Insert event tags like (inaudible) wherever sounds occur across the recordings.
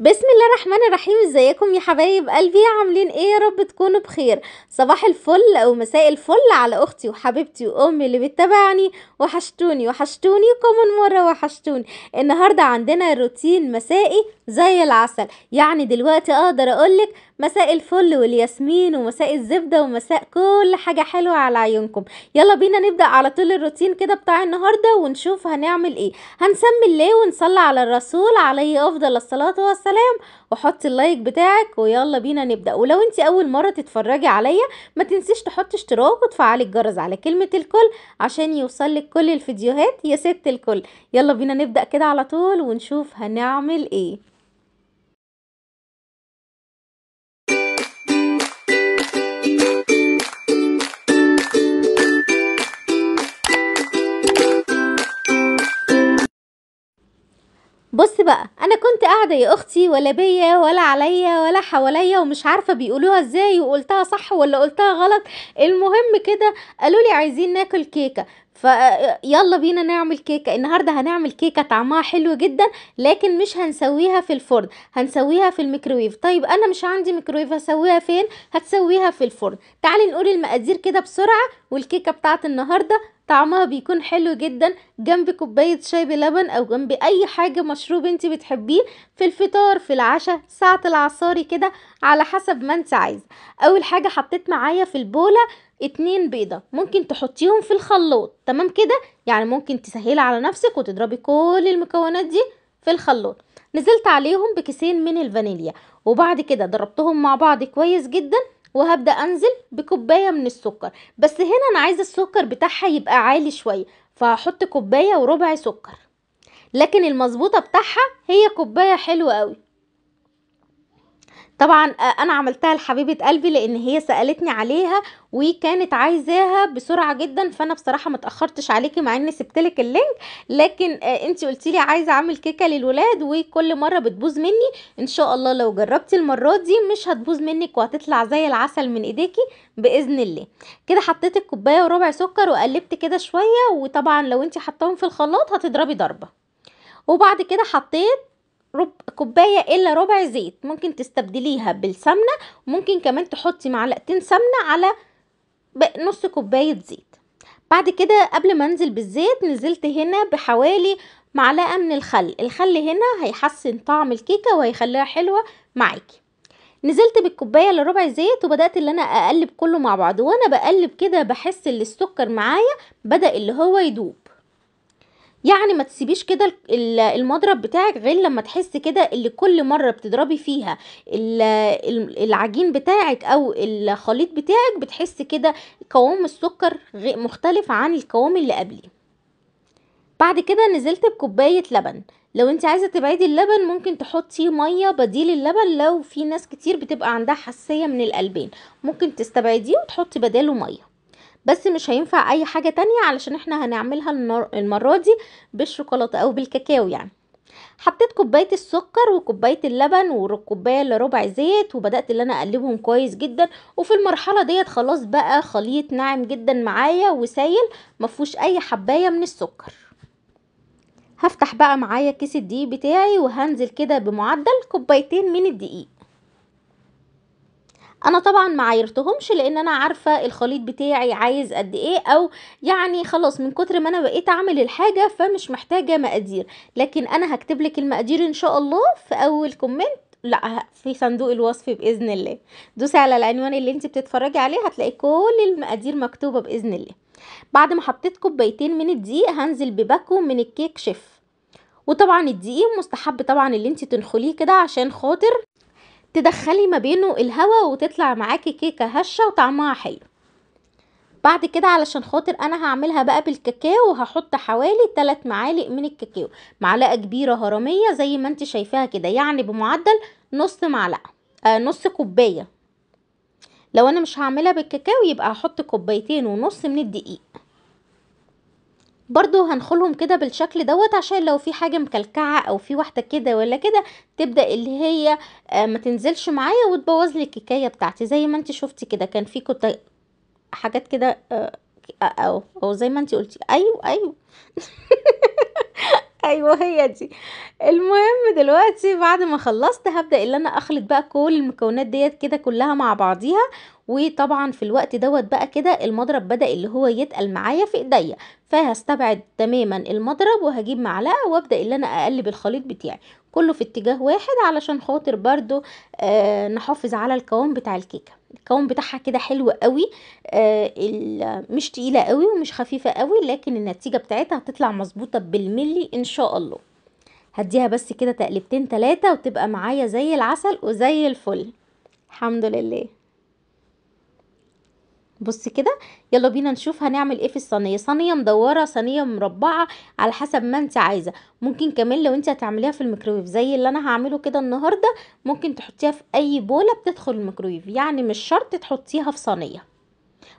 بسم الله الرحمن الرحيم ازيكم يا حبايب قلبي عاملين ايه يا رب تكونوا بخير صباح الفل او مساء الفل على اختي وحبيبتي وامي اللي بتتابعني وحشتوني وحشتوني كمان مره وحشتوني النهارده عندنا روتين مسائي زي العسل يعني دلوقتي اقدر اقولك مساء الفل والياسمين ومساء الزبدة ومساء كل حاجة حلوة على عيونكم يلا بينا نبدأ على طول الروتين كده بتاع النهاردة ونشوف هنعمل ايه هنسمي الله ونصلي على الرسول عليه افضل الصلاة والسلام وحط اللايك بتاعك ويلا بينا نبدأ ولو انت اول مرة تتفرجي عليا ما تنسيش تحط اشتراك وتفعلي الجرس على كلمة الكل عشان يوصلك كل الفيديوهات يا ست الكل يلا بينا نبدأ كده على طول ونشوف هنعمل ايه بقى انا كنت قاعده يا اختي ولا بيا ولا عليا ولا حواليا ومش عارفه بيقولوها ازاي وقلتها صح ولا قلتها غلط المهم كده قالوا لي عايزين ناكل كيكه فيلا بينا نعمل كيكه النهارده هنعمل كيكه طعمها حلو جدا لكن مش هنسويها في الفرن هنسويها في الميكرويف طيب انا مش عندي ميكرويف هسويها فين هتسويها في الفرن تعالي نقول المقادير كده بسرعه والكيكه بتاعت النهارده طعمها بيكون حلو جدا جنب كوباية شاي بلبن او جنب اي حاجة مشروب انت بتحبيه في الفطار في العشاء ساعة العصاري كده على حسب ما انت عايز اول حاجة حطيت معايا في البولة اتنين بيضة ممكن تحطيهم في الخلاط تمام كده يعني ممكن تسهلي على نفسك وتضربي كل المكونات دي في الخلاط نزلت عليهم بكيسين من الفانيليا وبعد كده ضربتهم مع بعض كويس جدا وهبدا انزل بكوبايه من السكر بس هنا انا عايزه السكر بتاعها يبقى عالي شويه فهحط كوبايه وربع سكر لكن المظبوطه بتاعها هي كوبايه حلوه قوي طبعا آه، انا عملتها لحبيبه قلبي لان هي سالتني عليها وكانت عايزاها بسرعه جدا فانا بصراحه ما اتاخرتش عليكي مع اني سبت لك اللينك لكن آه، انت قلتي لي عايزه اعمل كيكه للولاد وكل مره بتبوظ مني ان شاء الله لو جربتي المره دي مش هتبوظ منك وهتطلع زي العسل من ايديكي باذن الله كده حطيت الكوبايه وربع سكر وقلبت كده شويه وطبعا لو انت حطاهم في الخلاط هتضربي ضربه وبعد كده حطيت رب كوباية إلا ربع زيت ممكن تستبدليها بالسمنة ممكن كمان تحطي معلقتين سمنة على نص كوباية زيت بعد كده قبل ما انزل بالزيت نزلت هنا بحوالي معلقة من الخل الخل هنا هيحسن طعم الكيكة وهيخليها حلوة معاكي نزلت بالكوبايه لربع ربع زيت وبدات اللي انا اقلب كله مع بعض وانا بقلب كده بحس ان السكر معايا بدا اللي هو يدوب يعني ما تسيبيش كده المضرب بتاعك غير لما تحس كده اللي كل مرة بتضربي فيها العجين بتاعك او الخليط بتاعك بتحس كده قوام السكر مختلف عن القوام اللي قبليه بعد كده نزلت بكوباية لبن لو انت عايزة تبعدي اللبن ممكن تحطي مية بديل اللبن لو في ناس كتير بتبقى عندها حساسية من القلبين ممكن تستبعديه وتحطي بداله مية بس مش هينفع اي حاجة تانية علشان احنا هنعملها المرة دي بالشوكولاتة او بالكاكاو يعني حطيت كوباية السكر وكوباية اللبن وكوباية الا ربع زيت وبدأت اللي انا اقلبهم كويس جدا وفي المرحلة ديت خلاص بقى خليط ناعم جدا معايا وسايل مفوش اي حباية من السكر هفتح بقى معايا كيس الدقيق بتاعي وهنزل كده بمعدل كوبايتين من الدقيق انا طبعا ما عايرتهمش لان انا عارفه الخليط بتاعي عايز قد ايه او يعني خلاص من كتر ما انا بقيت اعمل الحاجه فمش محتاجه مقادير لكن انا هكتب لك المقادير ان شاء الله في اول كومنت لا في صندوق الوصف باذن الله دوسي على العنوان اللي انت بتتفرجي عليه هتلاقي كل المقادير مكتوبه باذن الله بعد ما حطيت كوبايتين من الدقيق هنزل بباكو من الكيك شيف وطبعا الدقيق مستحب طبعا اللي انت تنخليه كده عشان خاطر تدخلي ما بينه الهوا وتطلع معاكي كيكه هشه وطعمها حلو بعد كده علشان خاطر انا هعملها بقى بالكاكاو هحط حوالي 3 معالق من الكاكاو معلقه كبيره هرميه زي ما انت شايفاها كده يعني بمعدل نص معلقه آه نص كوبايه لو انا مش هعملها بالكاكاو يبقى هحط كوبايتين ونص من الدقيق برضو هنخلهم كده بالشكل دوت عشان لو في حاجة مكلكعة او في واحدة كده ولا كده تبدأ اللي هي آه، ما تنزلش معايا وتبوظ لي الكيكايه بتاعتي زي ما انت شفتي كده كان في كنت حاجات كده آه، او او زي ما انت قلتي ايوه ايوه (laughs) ايوه هي دي المهم دلوقتي بعد ما خلصت هبدا ان انا اخلط بقى كل المكونات ديت كده كلها مع بعضيها وطبعا في الوقت دوت بقى كده المضرب بدأ اللي هو يتقل معايا في ايديا فهستبعد تماما المضرب وهجيب معلقة وابدأ اللي انا اقلب الخليط بتاعي كله في اتجاه واحد علشان خاطر برضو آه نحافظ على الكوام بتاع الكيكه الكوام بتاعها كده حلو قوي آه مش تقيله قوي ومش خفيفه قوي لكن النتيجه بتاعتها هتطلع مظبوطه بالملي ان شاء الله هديها بس كده تقلبتين تلاتة وتبقى معايا زي العسل وزي الفل الحمد لله بص كده يلا بينا نشوف هنعمل ايه في الصينيه صينيه مدوره صينيه مربعه على حسب ما انت عايزه ممكن كمان لو انت هتعمليها في الميكرويف زي اللي انا هعمله كده النهارده ممكن تحطيها في اي بوله بتدخل الميكرويف يعني مش شرط تحطيها في صينيه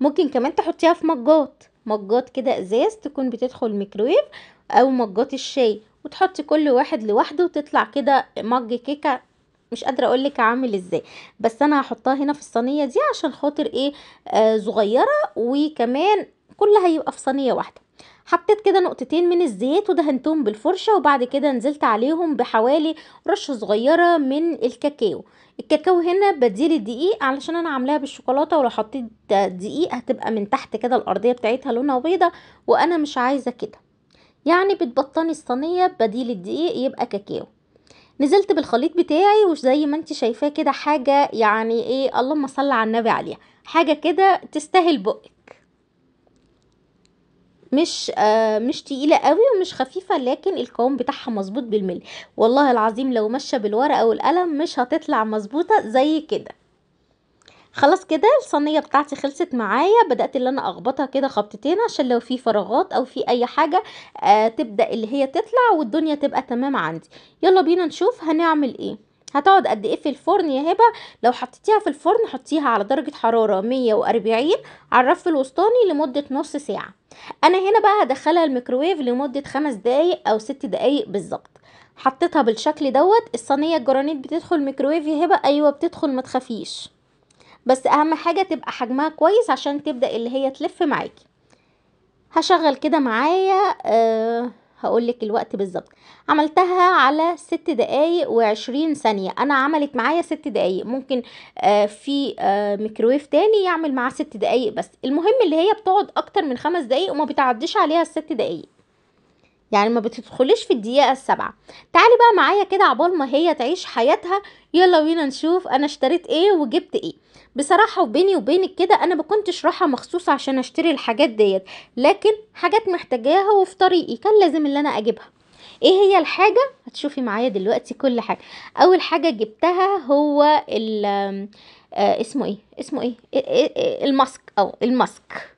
ممكن كمان تحطيها في مجات مجات كده ازاز تكون بتدخل الميكرويف او مجات الشاي وتحطي كل واحد لوحده وتطلع كده مج كيكه مش قادره اقول لك عامل ازاي بس انا هحطها هنا في الصينيه دي عشان خاطر ايه آه صغيره وكمان كلها هيبقى في صينيه واحده حطيت كده نقطتين من الزيت ودهنتهم بالفرشة وبعد كده نزلت عليهم بحوالي رشة صغيرة من الكاكاو الكاكاو هنا بديل الدقيق علشان انا عاملاها بالشوكولاتة ولو حطيت دقيق هتبقى من تحت كده الارضية بتاعتها لونها بيضة وانا مش عايزة كده يعني بتبطني الصينية بديل الدقيق يبقى كاكاو نزلت بالخليط بتاعي وزي ما انت شايفاه كده حاجه يعني ايه اللهم صل على النبي عليها حاجه كده تستاهل بقك مش آه مش تقيله قوي ومش خفيفه لكن القوام بتاعها مظبوط بالملي والله العظيم لو ماشيه بالورقه والقلم مش هتطلع مظبوطه زي كده خلاص كده الصينيه بتاعتي خلصت معايا بدات اللي انا اخبطها كده خبطتين عشان لو في فراغات او في اي حاجه آه تبدا اللي هي تطلع والدنيا تبقى تمام عندي يلا بينا نشوف هنعمل ايه هتقعد قد ايه في الفرن يا هبه لو حطيتيها في الفرن حطيها على درجه حراره 140 على الرف الوسطاني لمده نص ساعه انا هنا بقى هدخلها الميكروويف لمده خمس دقايق او ست دقايق بالظبط حطيتها بالشكل دوت الصينيه الجرانيت بتدخل الميكروويف يا هبه ايوه بتدخل ما تخافيش بس اهم حاجة تبقى حجمها كويس عشان تبدأ اللي هي تلف معاكي هشغل كده معايا أه هقولك الوقت بالظبط عملتها على ست دقايق وعشرين ثانية أنا عملت معايا ست دقايق ممكن آه في آه ميكرويف تاني يعمل معاه ست دقايق بس المهم اللي هي بتقعد أكتر من خمس دقايق وما بتعديش عليها الست دقايق يعني ما بتدخلش في الدقيقة السبعة تعالي بقى معايا كده عبال ما هي تعيش حياتها يلا بينا نشوف أنا اشتريت ايه وجبت ايه بصراحه وبيني وبينك كده انا ما كنتش رايحه عشان اشتري الحاجات ديت لكن حاجات محتاجاها وفي طريقي كان لازم اللي انا اجيبها ايه هي الحاجه هتشوفي معايا دلوقتي كل حاجه اول حاجه جبتها هو آه، اسمه ايه اسمه ايه, إيه, إيه, إيه الماسك او الماسك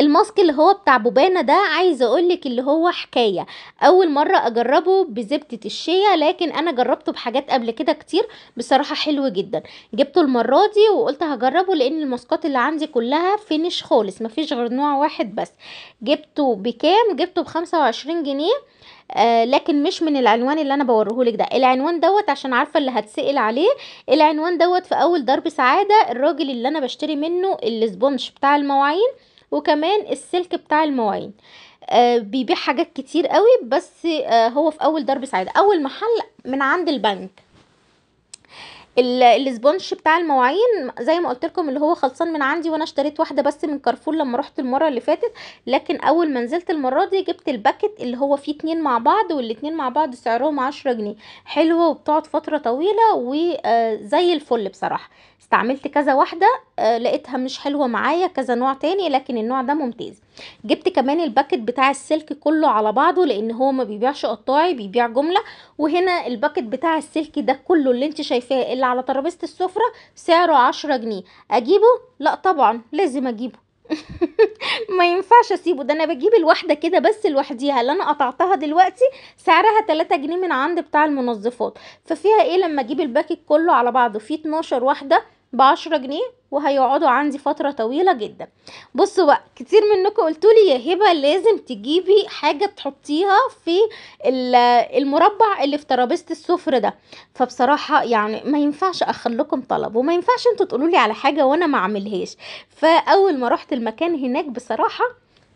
الماسك اللي هو بتاع بوبانا ده عايزه اقولك اللي هو حكايه اول مره اجربه بزبده الشيا لكن انا جربته بحاجات قبل كده كتير بصراحه حلو جدا جبته المره دي وقلت هجربه لان الماسكات اللي عندي كلها فينش خالص مفيش غير نوع واحد بس جبته بكام جبته بخمسة وعشرين جنيه آه لكن مش من العنوان اللي انا بوريهولك ده العنوان دوت عشان عارفه اللي هتسال عليه العنوان دوت في اول درب سعاده الراجل اللي انا بشتري منه الاسبونج بتاع المواعين وكمان السلك بتاع المواعين آه بيبيع حاجات كتير قوي بس آه هو في اول درب سعيد اول محل من عند البنك الاسبونش بتاع المواعين زي ما قلت لكم اللي هو خلصان من عندي وانا اشتريت واحده بس من كارفور لما رحت المره اللي فاتت لكن اول ما نزلت المره دي جبت الباكت اللي هو فيه اتنين مع بعض والاتنين مع بعض سعرهم عشرة جنيه حلوه وبتقعد فتره طويله وزي آه، الفل بصراحه استعملت كذا واحدة آه، لقيتها مش حلوة معايا كذا نوع تاني لكن النوع ده ممتاز جبت كمان الباكت بتاع السلك كله على بعضه لان هو ما بيبيعش قطاعي بيبيع جملة وهنا الباكت بتاع السلك ده كله اللي انت شايفاه اللي على ترابيزة السفرة سعره عشرة جنيه اجيبه؟ لا طبعا لازم اجيبه ما ينفعش اسيبه ده انا بجيب الواحده كده بس لوحديها اللي انا قطعتها دلوقتي سعرها 3 جنيه من عند بتاع المنظفات ففيها ايه لما اجيب الباكج كله على بعضه فيه 12 واحده ب 10 جنيه وهيقعدوا عندي فترة طويلة جدا بصوا بقى كتير منكم قلتولي يا هبة لازم تجيبي حاجة تحطيها في المربع اللي في ترابيزة السفر ده فبصراحة يعني ما ينفعش اخلكم طلب وما ينفعش انتوا تقولولي على حاجة وانا ما عملهاش فاول ما رحت المكان هناك بصراحة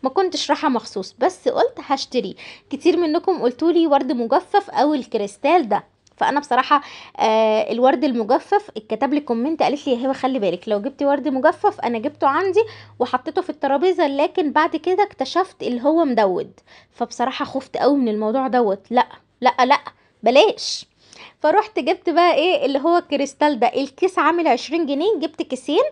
ما كنتش رايحه مخصوص بس قلت هشتري كتير منكم قلتولي ورد مجفف او الكريستال ده فانا بصراحه آه الورد المجفف اتكتب لي كومنت قالت لي يا هبه خلي بالك لو جبتي ورد مجفف انا جبته عندي وحطيته في الترابيزه لكن بعد كده اكتشفت اللي هو مدود فبصراحه خفت قوي من الموضوع دوت لا لا لا بلاش فروحت جبت بقى ايه اللي هو الكريستال ده الكيس عامل عشرين جنيه جبت كيسين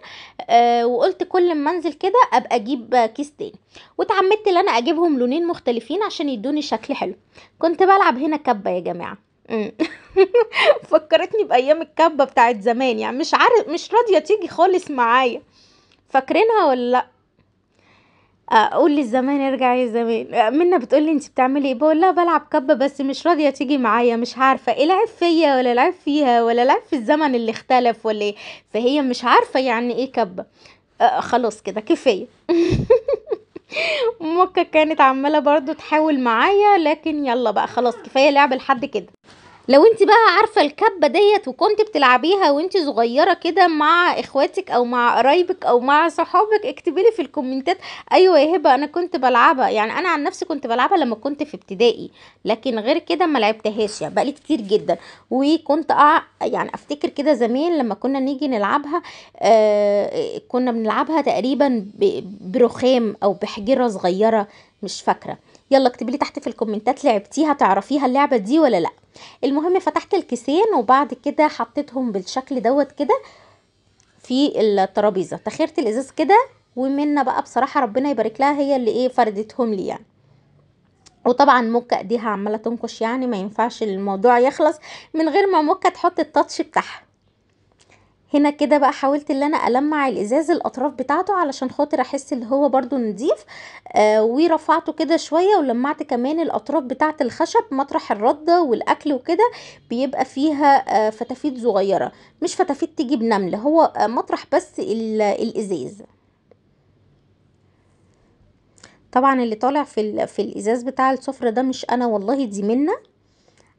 آه وقلت كل ما انزل كده ابقى اجيب كيس تاني وتعمدت ان انا اجيبهم لونين مختلفين عشان يدوني شكل حلو كنت بلعب هنا كبه يا جماعه (laughs) فكّرتني بأيام الكَبّة بتاعت زمان، يعني مش عارف مش راضية تيجي خالص معايا، فاكرينها ولا لأ؟ اقول للزمان ارجع يا زمان، منا بتقول لي: "أنتِ بتعملي إيه؟" بقول لها: بلعب كَبّة بس مش راضية تيجي معايا، مش عارفة إيه لعب فيّا ولا لعب فيها ولا لعب في الزمن اللي اختلف ولا إيه؟" فهي مش عارفة يعني إيه كَبّة، أه، خلاص كده كفاية. (laughs) مكة كانت عمالة برضو تحاول معايا لكن يلا بقى خلاص كفاية لعب لحد كده لو انت بقى عارفه الكبه ديت وكنت بتلعبيها وانت صغيره كده مع اخواتك او مع قرايبك او مع صحابك اكتبي لي في الكومنتات ايوه يا هبه انا كنت بلعبها يعني انا عن نفسي كنت بلعبها لما كنت في ابتدائي لكن غير كده ما لعبتهاش يعني بقالي كتير جدا وكنت أع... يعني افتكر كده زمان لما كنا نيجي نلعبها آه كنا بنلعبها تقريبا ب... برخام او بحجره صغيره مش فاكره يلا اكتبي لي تحت في الكومنتات لعبتيها تعرفيها اللعبه دي ولا لا المهم فتحت الكيسين وبعد كده حطيتهم بالشكل دوت كده في الترابيزه تخيرت الازاز كده ومنا بقى بصراحه ربنا يبارك لها هي اللي ايه فردتهم لي يعني وطبعا موكا ايديها عماله تنكش يعني ما ينفعش الموضوع يخلص من غير ما موكا تحط التاتش بتاعها هنا كده بقى حاولت ان انا المع الازاز الاطراف بتاعته علشان خاطر احس اللي هو برضو نضيف آه ورفعته كده شويه ولمعت كمان الاطراف بتاعت الخشب مطرح الرده والاكل وكده بيبقى فيها آه فتافيت صغيره مش فتافيت تيجي بنمل هو آه مطرح بس الازاز طبعا اللي طالع في في الازاز بتاع السفره ده مش انا والله دي منه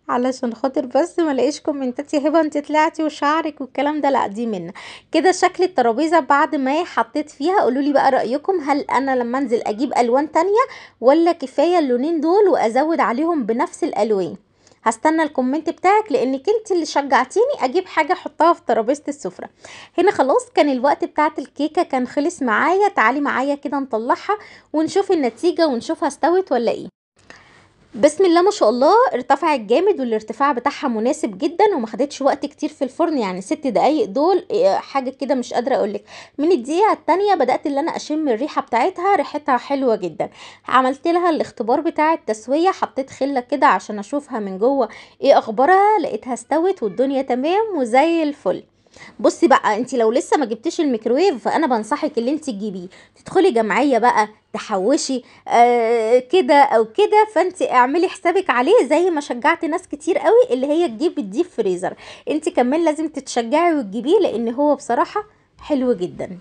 علشان خاطر بس ما لقيش كومنتات يا هبه انت طلعتي وشعرك والكلام ده لا دي منه كده شكل الترابيزه بعد ما حطيت فيها قولوا لي بقى رايكم هل انا لما انزل اجيب الوان تانية ولا كفايه اللونين دول وازود عليهم بنفس الالوان هستنى الكومنت بتاعك لانك انت اللي شجعتيني اجيب حاجه احطها في ترابيزه السفره هنا خلاص كان الوقت بتاعت الكيكه كان خلص معايا تعالي معايا كده نطلعها ونشوف النتيجه ونشوف استوت ولا ايه بسم الله ما شاء الله ارتفعت جامد والارتفاع بتاعها مناسب جدا وما خدتش وقت كتير في الفرن يعني ست دقايق دول إيه، حاجه كده مش قادره اقولك من الدقيقه التانية بدات اللي انا اشم الريحه بتاعتها ريحتها حلوه جدا عملت لها الاختبار بتاع التسويه حطيت خله كده عشان اشوفها من جوه ايه اخبارها لقيتها استوت والدنيا تمام وزي الفل بصي بقى انت لو لسه ما جبتيش الميكرويف فانا بنصحك اللي انت تجيبيه تدخلي جمعيه بقى تحوشي آه كده او كده فانت اعملي حسابك عليه زي ما شجعت ناس كتير قوي اللي هي تجيب الديب فريزر انت كمان لازم تتشجعي وتجيبيه لان هو بصراحه حلو جدا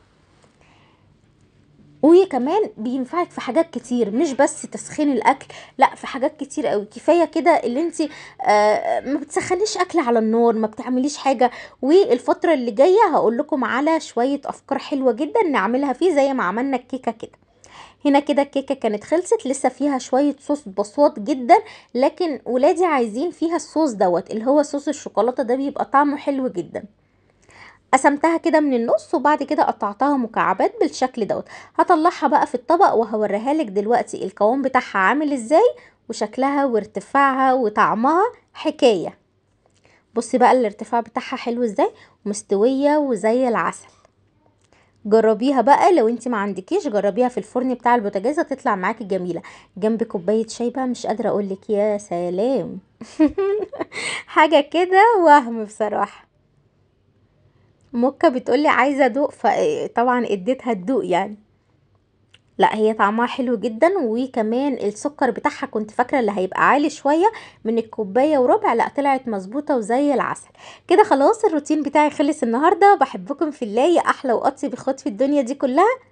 وكمان بينفعك في حاجات كتير مش بس تسخين الاكل لا في حاجات كتير قوي كفايه كده اللي انت آه، ما بتسخنيش اكل على النار ما بتعمليش حاجه والفتره اللي جايه هقول لكم على شويه افكار حلوه جدا نعملها فيه زي ما عملنا الكيكه كده هنا كده الكيكه كانت خلصت لسه فيها شويه صوص بسيط جدا لكن ولادي عايزين فيها الصوص دوت اللي هو صوص الشوكولاته ده بيبقى طعمه حلو جدا قسمتها كده من النص وبعد كده قطعتها مكعبات بالشكل دوت هطلعها بقى في الطبق وهوريها لك دلوقتي القوام بتاعها عامل ازاي وشكلها وارتفاعها وطعمها حكايه بصي بقى الارتفاع بتاعها حلو ازاي مستويه وزي العسل جربيها بقى لو انت ما عندكيش جربيها في الفرن بتاع البوتاجاز هتطلع معاكي جميله جنب كوبايه شاي بقى مش قادره اقولك يا سلام (laughs) حاجه كده وهم بصراحه مكة بتقولي عايزة ادوق فطبعا اديتها تدوق يعني لا هي طعمها حلو جدا وكمان السكر بتاعها كنت فاكره اللي هيبقى عالي شويه من الكوبايه وربع لا طلعت مظبوطه وزي العسل كده خلاص الروتين بتاعي خلص النهارده بحبكم في الله يا احلى وقطي بخوت في الدنيا دي كلها